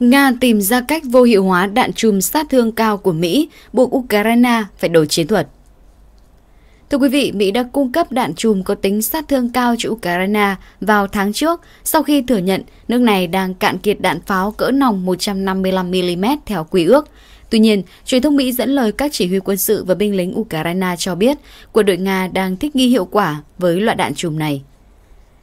Nga tìm ra cách vô hiệu hóa đạn chùm sát thương cao của Mỹ, buộc Ukraine phải đổi chiến thuật. Thưa quý vị, Mỹ đã cung cấp đạn chùm có tính sát thương cao cho Ukraine vào tháng trước sau khi thừa nhận nước này đang cạn kiệt đạn pháo cỡ nòng 155mm theo quy ước. Tuy nhiên, truyền thông Mỹ dẫn lời các chỉ huy quân sự và binh lính Ukraine cho biết quân đội Nga đang thích nghi hiệu quả với loại đạn chùm này.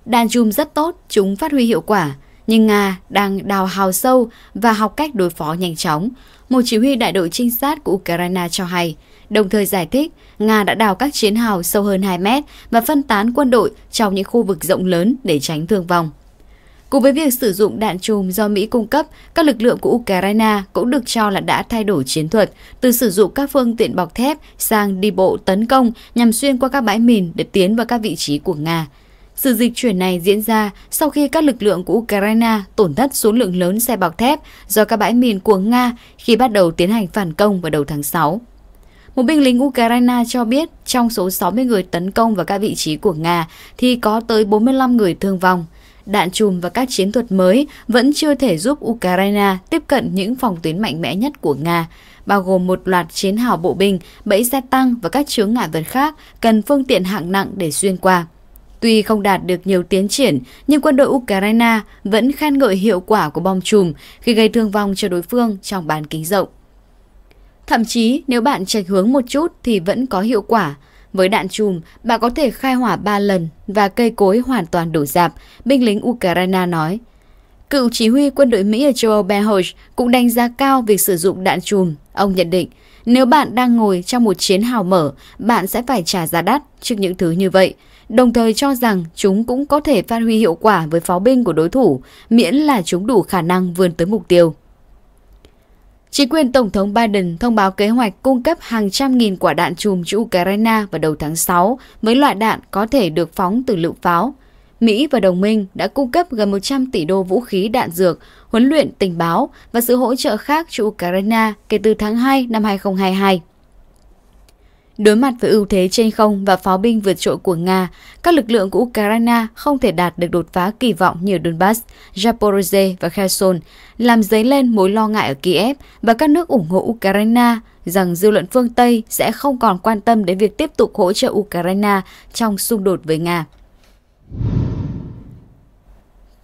Đạn chùm rất tốt, chúng phát huy hiệu quả, nhưng Nga đang đào hào sâu và học cách đối phó nhanh chóng, một chỉ huy đại đội trinh sát của Ukraine cho hay, đồng thời giải thích Nga đã đào các chiến hào sâu hơn 2 mét và phân tán quân đội trong những khu vực rộng lớn để tránh thương vong. Cùng với việc sử dụng đạn chùm do Mỹ cung cấp, các lực lượng của Ukraine cũng được cho là đã thay đổi chiến thuật, từ sử dụng các phương tiện bọc thép sang đi bộ tấn công nhằm xuyên qua các bãi mìn để tiến vào các vị trí của Nga sự dịch chuyển này diễn ra sau khi các lực lượng của Ukraine tổn thất số lượng lớn xe bọc thép do các bãi mìn của Nga khi bắt đầu tiến hành phản công vào đầu tháng 6. Một binh lính Ukraine cho biết trong số 60 người tấn công vào các vị trí của Nga thì có tới 45 người thương vong. Đạn chùm và các chiến thuật mới vẫn chưa thể giúp Ukraine tiếp cận những phòng tuyến mạnh mẽ nhất của Nga, bao gồm một loạt chiến hào bộ binh, bẫy gia tăng và các chướng ngại vật khác cần phương tiện hạng nặng để xuyên qua. Tuy không đạt được nhiều tiến triển, nhưng quân đội Ukraine vẫn khen ngợi hiệu quả của bom chùm khi gây thương vong cho đối phương trong bán kính rộng. Thậm chí, nếu bạn chạch hướng một chút thì vẫn có hiệu quả. Với đạn chùm, bạn có thể khai hỏa 3 lần và cây cối hoàn toàn đổ dạp, binh lính Ukraine nói. Cựu chỉ huy quân đội Mỹ ở châu Âu Ben Hodge cũng đánh giá cao việc sử dụng đạn chùm. Ông nhận định, nếu bạn đang ngồi trong một chiến hào mở, bạn sẽ phải trả giá đắt trước những thứ như vậy. Đồng thời cho rằng chúng cũng có thể phát huy hiệu quả với pháo binh của đối thủ, miễn là chúng đủ khả năng vươn tới mục tiêu. Chính quyền Tổng thống Biden thông báo kế hoạch cung cấp hàng trăm nghìn quả đạn chùm cho Ukraine vào đầu tháng 6 với loại đạn có thể được phóng từ lựu pháo – Mỹ và đồng minh đã cung cấp gần 100 tỷ đô vũ khí đạn dược, huấn luyện tình báo và sự hỗ trợ khác cho Ukraine kể từ tháng 2 năm 2022. Đối mặt với ưu thế trên không và pháo binh vượt trội của Nga, các lực lượng của Ukraine không thể đạt được đột phá kỳ vọng như Donbass, Zaporizhzhia và Kherson, làm dấy lên mối lo ngại ở Kiev và các nước ủng hộ Ukraine rằng dư luận phương Tây sẽ không còn quan tâm đến việc tiếp tục hỗ trợ Ukraine trong xung đột với Nga.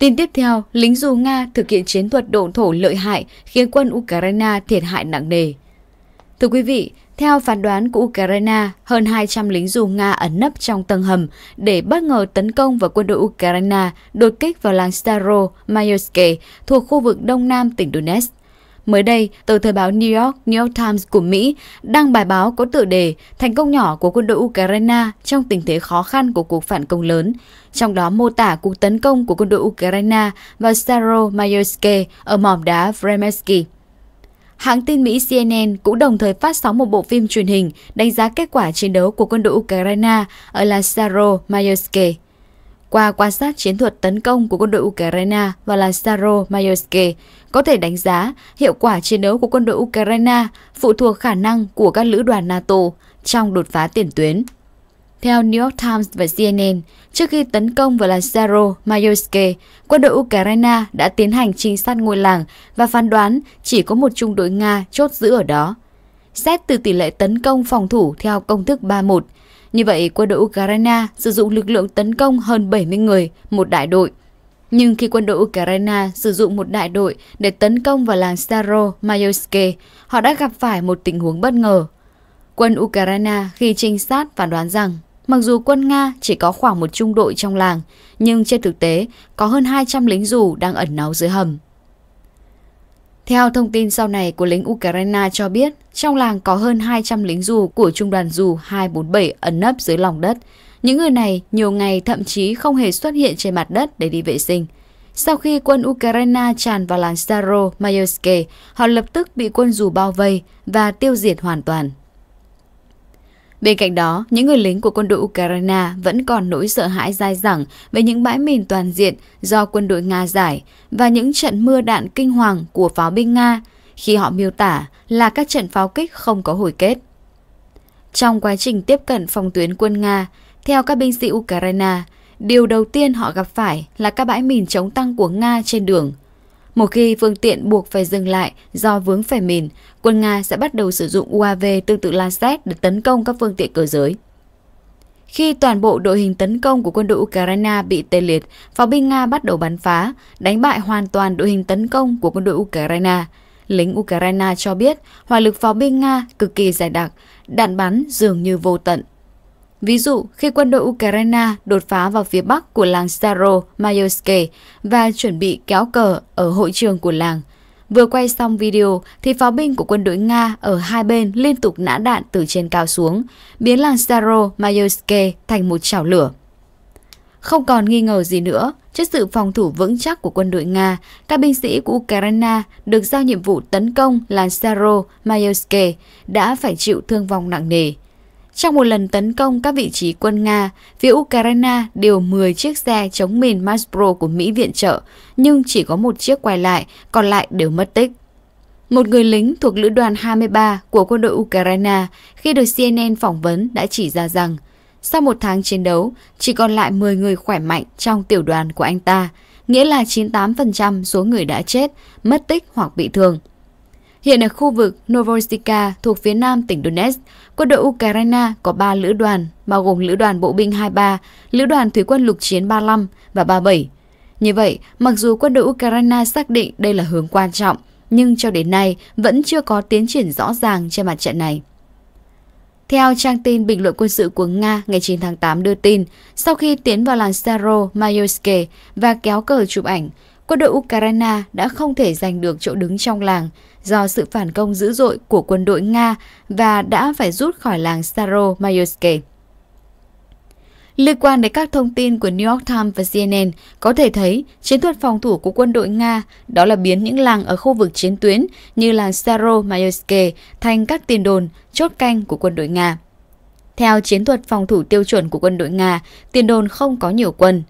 Tin tiếp theo, lính dù Nga thực hiện chiến thuật độn thổ lợi hại khiến quân Ukraine thiệt hại nặng nề. Thưa quý vị, theo phán đoán của Ukraine, hơn 200 lính dù Nga ẩn nấp trong tầng hầm để bất ngờ tấn công vào quân đội Ukraine đột kích vào làng Staro mayoske thuộc khu vực đông nam tỉnh Donetsk. Mới đây, tờ thời báo New York, New York Times của Mỹ đăng bài báo có tựa đề Thành công nhỏ của quân đội Ukraine trong tình thế khó khăn của cuộc phản công lớn, trong đó mô tả cuộc tấn công của quân đội Ukraine vào Staromayorske ở mỏm đá Vremensky. Hãng tin Mỹ CNN cũng đồng thời phát sóng một bộ phim truyền hình đánh giá kết quả chiến đấu của quân đội Ukraine ở La Staromayorske. Qua quan sát chiến thuật tấn công của quân đội Ukraine và là Saro Mayoske, có thể đánh giá hiệu quả chiến đấu của quân đội Ukraine phụ thuộc khả năng của các lữ đoàn NATO trong đột phá tiền tuyến. Theo New York Times và CNN, trước khi tấn công vào làng Lazaro Mayoske, quân đội Ukraine đã tiến hành trinh sát ngôi làng và phán đoán chỉ có một trung đội Nga chốt giữ ở đó. Xét từ tỷ lệ tấn công phòng thủ theo công thức 31, như vậy, quân đội Ukraine sử dụng lực lượng tấn công hơn 70 người, một đại đội. Nhưng khi quân đội Ukraine sử dụng một đại đội để tấn công vào làng Staro Mayoske, họ đã gặp phải một tình huống bất ngờ. Quân Ukraine khi trinh sát phán đoán rằng Mặc dù quân Nga chỉ có khoảng một trung đội trong làng, nhưng trên thực tế có hơn 200 lính dù đang ẩn náu dưới hầm. Theo thông tin sau này của lính Ukraine cho biết, trong làng có hơn 200 lính dù của Trung đoàn dù 247 ẩn nấp dưới lòng đất. Những người này nhiều ngày thậm chí không hề xuất hiện trên mặt đất để đi vệ sinh. Sau khi quân Ukraine tràn vào làng Staro Mayorske, họ lập tức bị quân dù bao vây và tiêu diệt hoàn toàn. Bên cạnh đó, những người lính của quân đội Ukraine vẫn còn nỗi sợ hãi dai dẳng về những bãi mìn toàn diện do quân đội Nga giải và những trận mưa đạn kinh hoàng của pháo binh Nga khi họ miêu tả là các trận pháo kích không có hồi kết. Trong quá trình tiếp cận phòng tuyến quân Nga, theo các binh sĩ Ukraine, điều đầu tiên họ gặp phải là các bãi mìn chống tăng của Nga trên đường – một khi phương tiện buộc phải dừng lại do vướng phải mìn, quân Nga sẽ bắt đầu sử dụng UAV tương tự Lancet để tấn công các phương tiện cơ giới. Khi toàn bộ đội hình tấn công của quân đội Ukraine bị tê liệt, pháo binh Nga bắt đầu bắn phá, đánh bại hoàn toàn đội hình tấn công của quân đội Ukraine. Lính Ukraine cho biết hỏa lực pháo binh Nga cực kỳ dày đặc, đạn bắn dường như vô tận. Ví dụ, khi quân đội Ukraine đột phá vào phía bắc của làng Staro Mayoske và chuẩn bị kéo cờ ở hội trường của làng, Vừa quay xong video thì pháo binh của quân đội Nga ở hai bên liên tục nã đạn từ trên cao xuống, biến làng Staro Mayoske thành một chảo lửa. Không còn nghi ngờ gì nữa, trước sự phòng thủ vững chắc của quân đội Nga, các binh sĩ của Ukraine được giao nhiệm vụ tấn công làng Staro Mayoske đã phải chịu thương vong nặng nề. Trong một lần tấn công các vị trí quân Nga, phía Ukraine điều 10 chiếc xe chống mìn Maspro của Mỹ viện trợ, nhưng chỉ có một chiếc quay lại, còn lại đều mất tích. Một người lính thuộc lữ đoàn 23 của quân đội Ukraine khi được CNN phỏng vấn đã chỉ ra rằng sau một tháng chiến đấu, chỉ còn lại 10 người khỏe mạnh trong tiểu đoàn của anh ta, nghĩa là 98% số người đã chết, mất tích hoặc bị thương. Hiện ở khu vực Novorstika thuộc phía nam tỉnh Donetsk, quân đội Ukraine có 3 lữ đoàn, bao gồm lữ đoàn bộ binh 23, lữ đoàn thủy quân lục chiến 35 và 37. Như vậy, mặc dù quân đội Ukraine xác định đây là hướng quan trọng, nhưng cho đến nay vẫn chưa có tiến triển rõ ràng trên mặt trận này. Theo trang tin bình luận quân sự của Nga ngày 9 tháng 8 đưa tin, sau khi tiến vào làng Staro Mayoske và kéo cờ chụp ảnh, quân đội Ukraine đã không thể giành được chỗ đứng trong làng do sự phản công dữ dội của quân đội Nga và đã phải rút khỏi làng Staromayorsk. Liên quan đến các thông tin của New York Times và CNN, có thể thấy chiến thuật phòng thủ của quân đội Nga đó là biến những làng ở khu vực chiến tuyến như làng Staromayorsk thành các tiền đồn, chốt canh của quân đội Nga. Theo chiến thuật phòng thủ tiêu chuẩn của quân đội Nga, tiền đồn không có nhiều quân.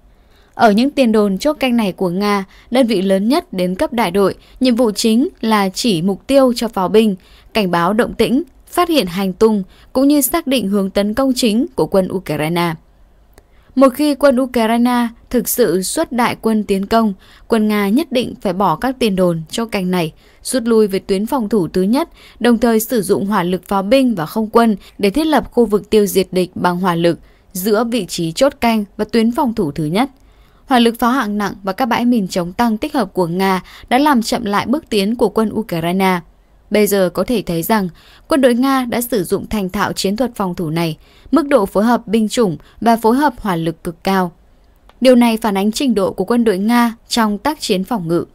Ở những tiền đồn chốt canh này của Nga, đơn vị lớn nhất đến cấp đại đội, nhiệm vụ chính là chỉ mục tiêu cho pháo binh, cảnh báo động tĩnh, phát hiện hành tung, cũng như xác định hướng tấn công chính của quân Ukraine. Một khi quân Ukraine thực sự xuất đại quân tiến công, quân Nga nhất định phải bỏ các tiền đồn cho cành này, rút lui về tuyến phòng thủ thứ nhất, đồng thời sử dụng hỏa lực pháo binh và không quân để thiết lập khu vực tiêu diệt địch bằng hỏa lực giữa vị trí chốt canh và tuyến phòng thủ thứ nhất – Hỏa lực pháo hạng nặng và các bãi mìn chống tăng tích hợp của Nga đã làm chậm lại bước tiến của quân Ukraine. Bây giờ có thể thấy rằng quân đội Nga đã sử dụng thành thạo chiến thuật phòng thủ này, mức độ phối hợp binh chủng và phối hợp hỏa lực cực cao. Điều này phản ánh trình độ của quân đội Nga trong tác chiến phòng ngự.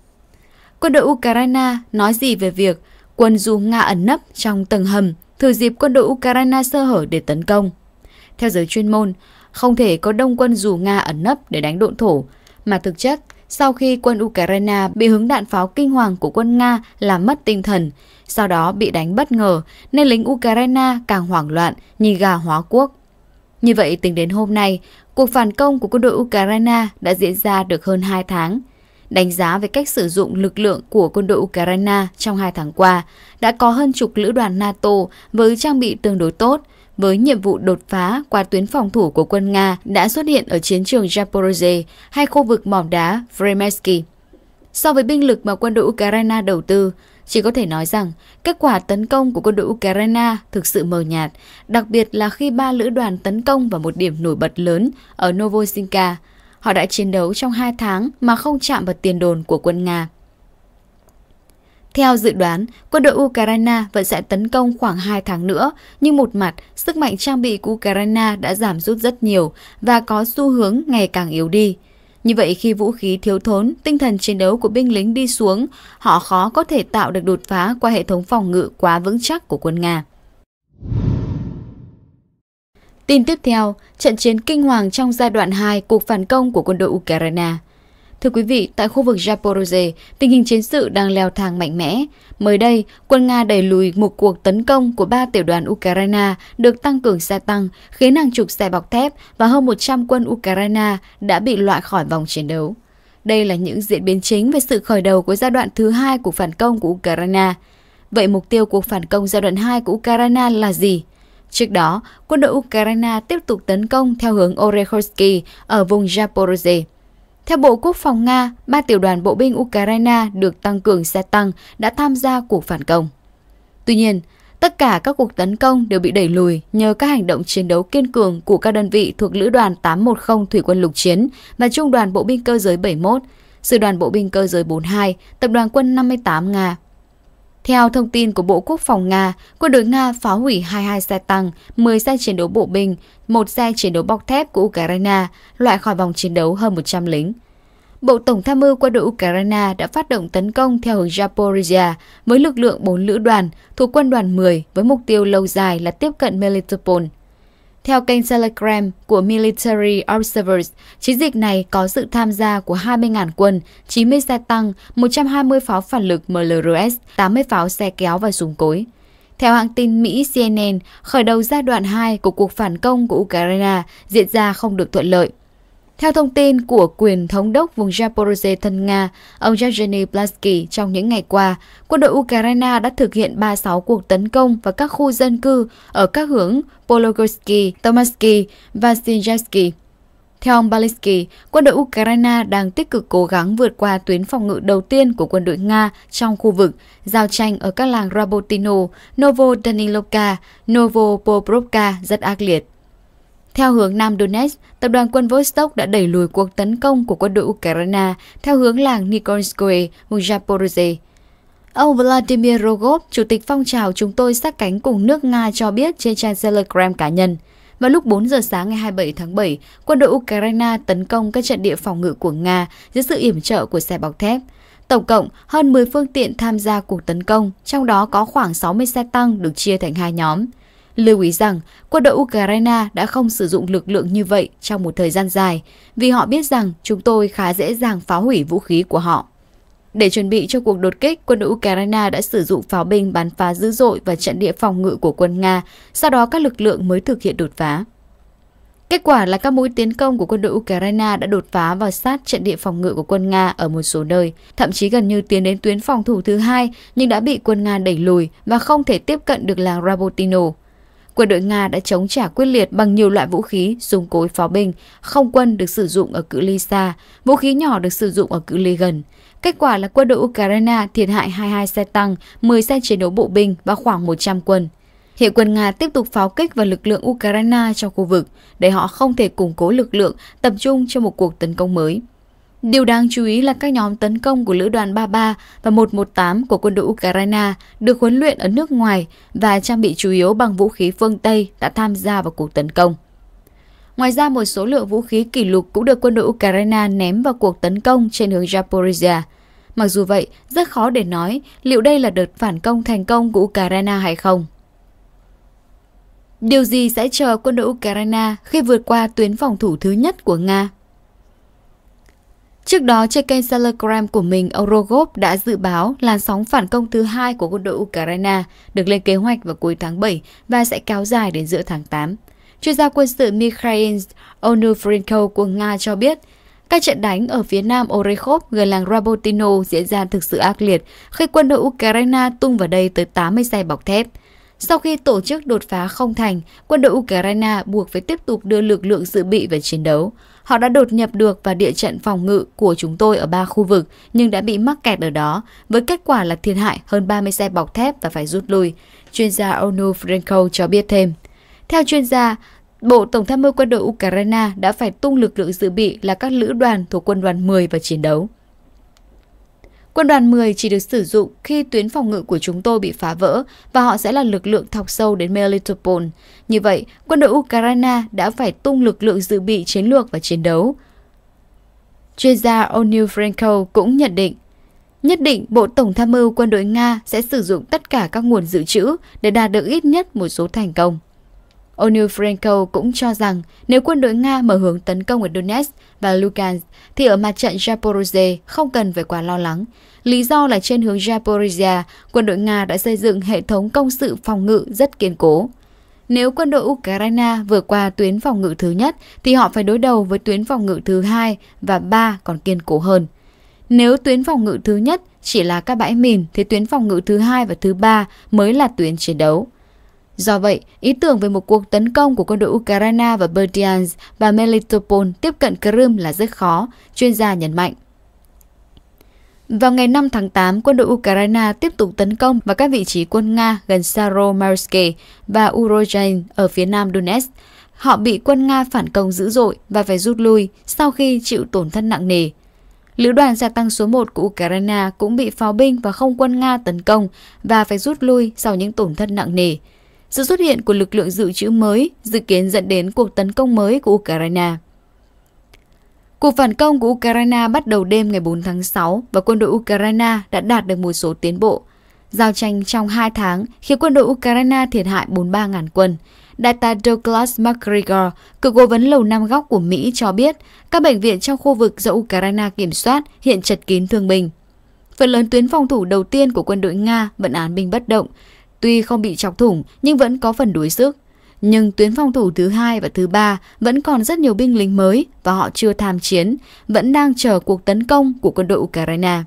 Quân đội Ukraine nói gì về việc quân du Nga ẩn nấp trong tầng hầm, thử dịp quân đội Ukraine sơ hở để tấn công? Theo giới chuyên môn, không thể có đông quân dù Nga ẩn nấp để đánh độn thổ, mà thực chất sau khi quân Ukraine bị hứng đạn pháo kinh hoàng của quân Nga làm mất tinh thần, sau đó bị đánh bất ngờ nên lính Ukraine càng hoảng loạn như gà hóa quốc. Như vậy tính đến hôm nay, cuộc phản công của quân đội Ukraine đã diễn ra được hơn 2 tháng. Đánh giá về cách sử dụng lực lượng của quân đội Ukraine trong 2 tháng qua, đã có hơn chục lữ đoàn NATO với trang bị tương đối tốt, với nhiệm vụ đột phá qua tuyến phòng thủ của quân Nga đã xuất hiện ở chiến trường Zaporozhye hay khu vực mỏm đá Vremensky. So với binh lực mà quân đội Ukraine đầu tư, chỉ có thể nói rằng kết quả tấn công của quân đội Ukraine thực sự mờ nhạt, đặc biệt là khi ba lữ đoàn tấn công vào một điểm nổi bật lớn ở Novosinka. Họ đã chiến đấu trong hai tháng mà không chạm vào tiền đồn của quân Nga. Theo dự đoán, quân đội Ukraine vẫn sẽ tấn công khoảng 2 tháng nữa, nhưng một mặt, sức mạnh trang bị của Ukraine đã giảm rút rất nhiều và có xu hướng ngày càng yếu đi. Như vậy khi vũ khí thiếu thốn, tinh thần chiến đấu của binh lính đi xuống, họ khó có thể tạo được đột phá qua hệ thống phòng ngự quá vững chắc của quân Nga. Tin tiếp theo, trận chiến kinh hoàng trong giai đoạn 2 cuộc phản công của quân đội Ukraine – Thưa quý vị, tại khu vực Zaporozhye, tình hình chiến sự đang leo thang mạnh mẽ. Mới đây, quân Nga đẩy lùi một cuộc tấn công của ba tiểu đoàn Ukraine được tăng cường xe tăng, khiến hàng chục xe bọc thép và hơn 100 quân Ukraine đã bị loại khỏi vòng chiến đấu. Đây là những diễn biến chính về sự khởi đầu của giai đoạn thứ hai của phản công của Ukraine. Vậy mục tiêu của phản công giai đoạn 2 của Ukraine là gì? Trước đó, quân đội Ukraine tiếp tục tấn công theo hướng Orekhovsky ở vùng Zaporozhye. Theo Bộ Quốc phòng Nga, ba tiểu đoàn bộ binh Ukraine được tăng cường xe tăng đã tham gia cuộc phản công. Tuy nhiên, tất cả các cuộc tấn công đều bị đẩy lùi nhờ các hành động chiến đấu kiên cường của các đơn vị thuộc Lữ đoàn 810 Thủy quân Lục Chiến và Trung đoàn Bộ binh Cơ giới 71, Sư đoàn Bộ binh Cơ giới 42, Tập đoàn quân 58 Nga theo thông tin của Bộ Quốc phòng Nga, quân đội Nga phá hủy 22 xe tăng, 10 xe chiến đấu bộ binh, một xe chiến đấu bọc thép của Ukraine, loại khỏi vòng chiến đấu hơn 100 lính. Bộ Tổng tham mưu quân đội Ukraine đã phát động tấn công theo hướng Zaporizhia với lực lượng 4 lữ đoàn thuộc quân đoàn 10 với mục tiêu lâu dài là tiếp cận Melitopol. Theo kênh Telegram của Military Observers, chiến dịch này có sự tham gia của 20.000 quân, 90 xe tăng, 120 pháo phản lực MLRS, 80 pháo xe kéo và súng cối. Theo hãng tin Mỹ CNN, khởi đầu giai đoạn 2 của cuộc phản công của Ukraine diễn ra không được thuận lợi. Theo thông tin của quyền thống đốc vùng Zaporozhye thân Nga, ông Yevgeny Plasky, trong những ngày qua, quân đội Ukraine đã thực hiện 36 cuộc tấn công vào các khu dân cư ở các hướng Pologorsky, Tomarsky và Sinjarsky. Theo ông Balisky, quân đội Ukraine đang tích cực cố gắng vượt qua tuyến phòng ngự đầu tiên của quân đội Nga trong khu vực, giao tranh ở các làng Rabotino, Novodanilovka, Novopoprovka rất ác liệt. Theo hướng Nam Donetsk, tập đoàn quân Vostok đã đẩy lùi cuộc tấn công của quân đội Ukraine theo hướng làng Nikolskoye, vùng Zaporozhye. Ông Vladimir Rogov, chủ tịch phong trào Chúng tôi sát cánh cùng nước Nga cho biết trên trang Telegram cá nhân. Vào lúc 4 giờ sáng ngày 27 tháng 7, quân đội Ukraine tấn công các trận địa phòng ngự của Nga dưới sự yểm trợ của xe bọc thép. Tổng cộng, hơn 10 phương tiện tham gia cuộc tấn công, trong đó có khoảng 60 xe tăng được chia thành hai nhóm. Lưu ý rằng, quân đội Ukraine đã không sử dụng lực lượng như vậy trong một thời gian dài, vì họ biết rằng chúng tôi khá dễ dàng phá hủy vũ khí của họ. Để chuẩn bị cho cuộc đột kích, quân đội Ukraine đã sử dụng pháo binh bắn phá dữ dội và trận địa phòng ngự của quân Nga, sau đó các lực lượng mới thực hiện đột phá. Kết quả là các mũi tiến công của quân đội Ukraine đã đột phá vào sát trận địa phòng ngự của quân Nga ở một số nơi, thậm chí gần như tiến đến tuyến phòng thủ thứ hai nhưng đã bị quân Nga đẩy lùi và không thể tiếp cận được làng Rabotino. Quân đội Nga đã chống trả quyết liệt bằng nhiều loại vũ khí, súng cối pháo binh, không quân được sử dụng ở cự ly xa, vũ khí nhỏ được sử dụng ở cự ly gần. Kết quả là quân đội Ukraine thiệt hại 22 xe tăng, 10 xe chiến đấu bộ binh và khoảng 100 quân. Hiện quân Nga tiếp tục pháo kích vào lực lượng Ukraine trong khu vực để họ không thể củng cố lực lượng tập trung cho một cuộc tấn công mới. Điều đáng chú ý là các nhóm tấn công của lữ đoàn 33 và 118 của quân đội Ukraine được huấn luyện ở nước ngoài và trang bị chủ yếu bằng vũ khí phương Tây đã tham gia vào cuộc tấn công. Ngoài ra, một số lượng vũ khí kỷ lục cũng được quân đội Ukraine ném vào cuộc tấn công trên hướng Zaporizhia. Mặc dù vậy, rất khó để nói liệu đây là đợt phản công thành công của Ukraine hay không. Điều gì sẽ chờ quân đội Ukraine khi vượt qua tuyến phòng thủ thứ nhất của Nga Trước đó, trên kênh Telegram của mình, ông đã dự báo làn sóng phản công thứ hai của quân đội Ukraine được lên kế hoạch vào cuối tháng 7 và sẽ kéo dài đến giữa tháng 8. Chuyên gia quân sự Mikhail Onufrenko của Nga cho biết, các trận đánh ở phía nam Orekhov gần làng Rabotino diễn ra thực sự ác liệt khi quân đội Ukraine tung vào đây tới 80 xe bọc thép. Sau khi tổ chức đột phá không thành, quân đội Ukraine buộc phải tiếp tục đưa lực lượng dự bị vào chiến đấu. Họ đã đột nhập được vào địa trận phòng ngự của chúng tôi ở ba khu vực nhưng đã bị mắc kẹt ở đó, với kết quả là thiệt hại hơn 30 xe bọc thép và phải rút lui, chuyên gia Onu Frenko cho biết thêm. Theo chuyên gia, Bộ Tổng tham mưu quân đội Ukraine đã phải tung lực lượng dự bị là các lữ đoàn thuộc quân đoàn 10 vào chiến đấu. Quân đoàn 10 chỉ được sử dụng khi tuyến phòng ngự của chúng tôi bị phá vỡ và họ sẽ là lực lượng thọc sâu đến Melitopol. Như vậy, quân đội Ukraine đã phải tung lực lượng dự bị chiến lược và chiến đấu. Chuyên gia O'Neill Franco cũng nhận định, nhất định Bộ Tổng tham mưu quân đội Nga sẽ sử dụng tất cả các nguồn dự trữ để đạt được ít nhất một số thành công. O'Neill Franco cũng cho rằng nếu quân đội Nga mở hướng tấn công ở Donetsk và Lugansk thì ở mặt trận Zaporozhye không cần phải quá lo lắng. Lý do là trên hướng Zaporozhye, quân đội Nga đã xây dựng hệ thống công sự phòng ngự rất kiên cố. Nếu quân đội Ukraine vượt qua tuyến phòng ngự thứ nhất thì họ phải đối đầu với tuyến phòng ngự thứ hai và ba còn kiên cố hơn. Nếu tuyến phòng ngự thứ nhất chỉ là các bãi mìn thì tuyến phòng ngự thứ hai và thứ ba mới là tuyến chiến đấu. Do vậy, ý tưởng về một cuộc tấn công của quân đội Ukraine và Berdyansk và Melitopol tiếp cận Crimea là rất khó, chuyên gia nhấn mạnh. Vào ngày 5 tháng 8, quân đội Ukraine tiếp tục tấn công vào các vị trí quân Nga gần saromarske và Urozhain ở phía nam Donetsk. Họ bị quân Nga phản công dữ dội và phải rút lui sau khi chịu tổn thất nặng nề. Lữ đoàn gia tăng số 1 của Ukraine cũng bị pháo binh và không quân Nga tấn công và phải rút lui sau những tổn thất nặng nề. Sự xuất hiện của lực lượng dự trữ mới dự kiến dẫn đến cuộc tấn công mới của Ukraine. Cuộc phản công của Ukraine bắt đầu đêm ngày 4 tháng 6 và quân đội Ukraine đã đạt được một số tiến bộ. Giao tranh trong 2 tháng khiến quân đội Ukraine thiệt hại 43.000 quân. Đại tá Douglas McGregor, cựu cố vấn lầu năm góc của Mỹ cho biết các bệnh viện trong khu vực do Ukraine kiểm soát hiện chật kín thương binh. Phần lớn tuyến phòng thủ đầu tiên của quân đội Nga vẫn án binh bất động, Tuy không bị chọc thủng nhưng vẫn có phần đuối sức. Nhưng tuyến phòng thủ thứ hai và thứ ba vẫn còn rất nhiều binh lính mới và họ chưa tham chiến, vẫn đang chờ cuộc tấn công của quân đội Ukraine.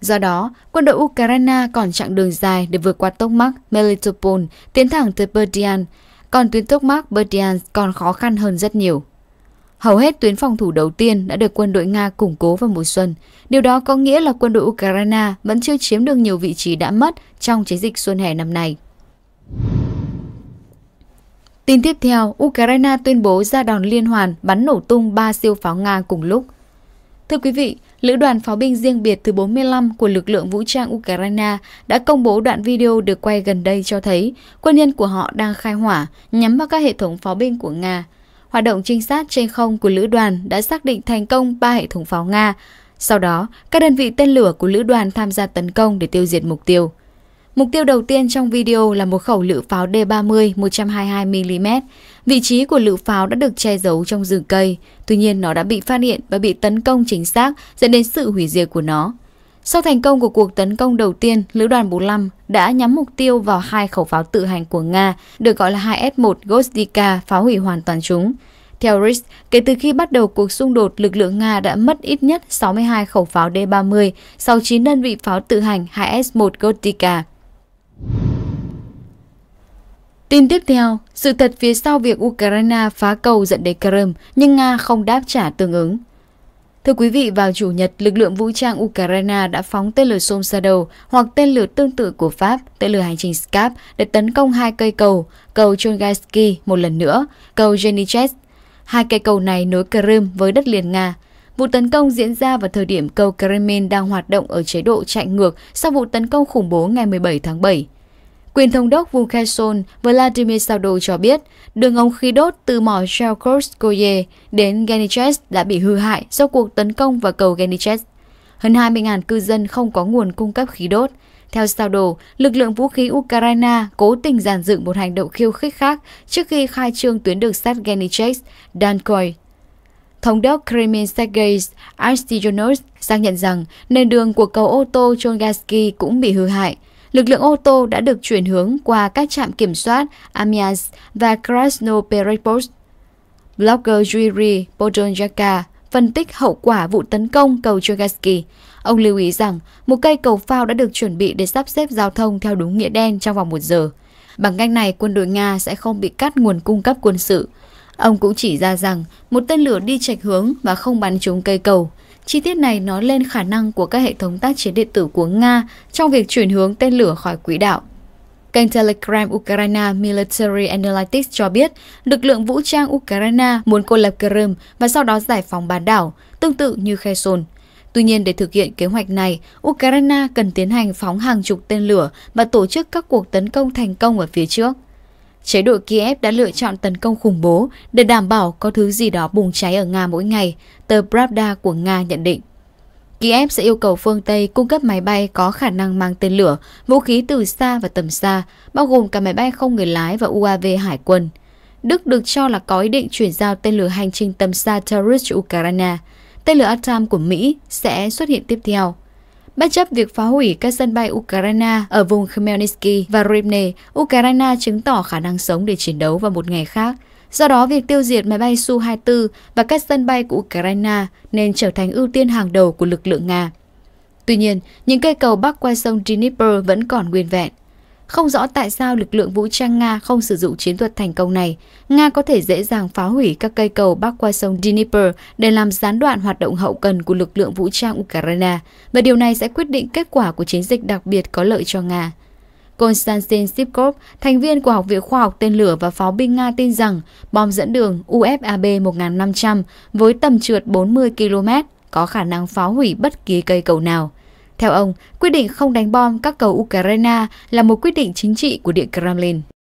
Do đó, quân đội Ukraine còn chặng đường dài để vượt qua tốc mắc Melitopol tiến thẳng tới Berdian, còn tuyến tốc mắc Berdian còn khó khăn hơn rất nhiều. Hầu hết tuyến phòng thủ đầu tiên đã được quân đội Nga củng cố vào mùa xuân. Điều đó có nghĩa là quân đội Ukraine vẫn chưa chiếm được nhiều vị trí đã mất trong chiến dịch xuân hè năm nay. Tin tiếp theo, Ukraine tuyên bố ra đòn liên hoàn bắn nổ tung 3 siêu pháo Nga cùng lúc. Thưa quý vị, Lữ đoàn pháo binh riêng biệt thứ 45 của lực lượng vũ trang Ukraine đã công bố đoạn video được quay gần đây cho thấy quân nhân của họ đang khai hỏa nhắm vào các hệ thống pháo binh của Nga, hoạt động trinh sát trên không của lữ đoàn đã xác định thành công ba hệ thống pháo Nga. Sau đó, các đơn vị tên lửa của lữ đoàn tham gia tấn công để tiêu diệt mục tiêu. Mục tiêu đầu tiên trong video là một khẩu lựu pháo D30 122mm. Vị trí của lựu pháo đã được che giấu trong rừng cây, tuy nhiên nó đã bị phát hiện và bị tấn công chính xác dẫn đến sự hủy diệt của nó. Sau thành công của cuộc tấn công đầu tiên, Lữ đoàn 45 đã nhắm mục tiêu vào hai khẩu pháo tự hành của Nga, được gọi là 2S-1 Gostika phá hủy hoàn toàn chúng. Theo RIS, kể từ khi bắt đầu cuộc xung đột, lực lượng Nga đã mất ít nhất 62 khẩu pháo D-30, 69 đơn vị pháo tự hành 2S-1 Gotika. Tin tiếp theo, sự thật phía sau việc Ukraine phá cầu dẫn đến Crimea, nhưng Nga không đáp trả tương ứng. Thưa quý vị, vào Chủ nhật, lực lượng vũ trang Ukraine đã phóng tên lửa Som Shadow hoặc tên lửa tương tự của Pháp, tên lửa hành trình Scap để tấn công hai cây cầu, cầu Chongaisky một lần nữa, cầu Jenichets. Hai cây cầu này nối Crimea với đất liền Nga. Vụ tấn công diễn ra vào thời điểm cầu Kremlin đang hoạt động ở chế độ chạy ngược sau vụ tấn công khủng bố ngày 17 tháng 7. Quyền thống đốc vùng Kherson Vladimir Sado cho biết đường ống khí đốt từ mỏ Chelkovskoye đến Genichesk đã bị hư hại do cuộc tấn công vào cầu Genichesk. Hơn 20.000 cư dân không có nguồn cung cấp khí đốt. Theo Sado, lực lượng vũ khí Ukraine cố tình giàn dựng một hành động khiêu khích khác trước khi khai trương tuyến đường sắt Genichesk, Dankoy. Thống đốc Kremlin Sergei Arstyonov xác nhận rằng nền đường của cầu ô tô Chongansky cũng bị hư hại lực lượng ô tô đã được chuyển hướng qua các trạm kiểm soát Amias và Krasnoperepost. Blogger Yuri Podolaka phân tích hậu quả vụ tấn công cầu Churgaski. Ông lưu ý rằng một cây cầu phao đã được chuẩn bị để sắp xếp giao thông theo đúng nghĩa đen trong vòng một giờ. Bằng cách này, quân đội Nga sẽ không bị cắt nguồn cung cấp quân sự. Ông cũng chỉ ra rằng một tên lửa đi chệch hướng và không bắn trúng cây cầu. Chi tiết này nói lên khả năng của các hệ thống tác chiến điện tử của Nga trong việc chuyển hướng tên lửa khỏi quỹ đạo. Kênh Telegram Ukraine Military Analytics cho biết lực lượng vũ trang Ukraine muốn cô lập Crimea và sau đó giải phóng bán đảo, tương tự như Kherson. Tuy nhiên, để thực hiện kế hoạch này, Ukraine cần tiến hành phóng hàng chục tên lửa và tổ chức các cuộc tấn công thành công ở phía trước. Chế độ Kiev đã lựa chọn tấn công khủng bố để đảm bảo có thứ gì đó bùng cháy ở Nga mỗi ngày, tờ Pravda của Nga nhận định. Kiev sẽ yêu cầu phương Tây cung cấp máy bay có khả năng mang tên lửa, vũ khí từ xa và tầm xa, bao gồm cả máy bay không người lái và UAV hải quân. Đức được cho là có ý định chuyển giao tên lửa hành trình tầm xa Taurus cho Ukraine. Tên lửa Atam của Mỹ sẽ xuất hiện tiếp theo. Bất chấp việc phá hủy các sân bay Ukraine ở vùng Khmelnytsky và Rivne, Ukraine chứng tỏ khả năng sống để chiến đấu vào một ngày khác. Do đó, việc tiêu diệt máy bay Su-24 và các sân bay của Ukraine nên trở thành ưu tiên hàng đầu của lực lượng Nga. Tuy nhiên, những cây cầu bắc qua sông Dnipro vẫn còn nguyên vẹn. Không rõ tại sao lực lượng vũ trang Nga không sử dụng chiến thuật thành công này. Nga có thể dễ dàng phá hủy các cây cầu bắc qua sông Dnieper để làm gián đoạn hoạt động hậu cần của lực lượng vũ trang Ukraine, và điều này sẽ quyết định kết quả của chiến dịch đặc biệt có lợi cho Nga. Konstantin Sipkov, thành viên của Học viện Khoa học Tên lửa và Pháo binh Nga tin rằng bom dẫn đường UFAB 1500 với tầm trượt 40 km có khả năng phá hủy bất kỳ cây cầu nào theo ông quyết định không đánh bom các cầu ukraine là một quyết định chính trị của điện kremlin